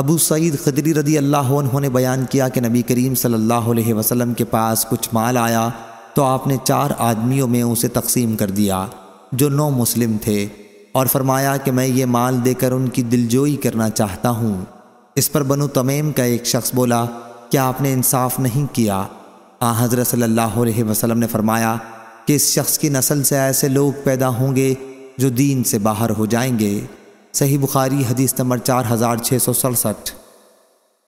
अबू सईद खदरी रदी अल्लाह ने बयान किया कि नबी करीम सल्लल्लाहु अलैहि वसल्लम के पास कुछ माल आया तो आपने चार आदमियों में उसे तकसीम कर दिया जो नौ मुस्लिम थे और फरमाया कि मैं ये माल देकर उनकी दिलजोई करना चाहता हूँ इस पर बनु तमीम का एक शख्स बोला क्या आपने इंसाफ नहीं किया आ हज़रत सल्लल्लाहु अलैहि वसल्लम ने फरमाया कि इस शख्स की नस्ल से ऐसे लोग पैदा होंगे जो दीन से बाहर हो जाएंगे सही बुखारी हदीस नंबर चार हज़ार छः सौ सड़सठ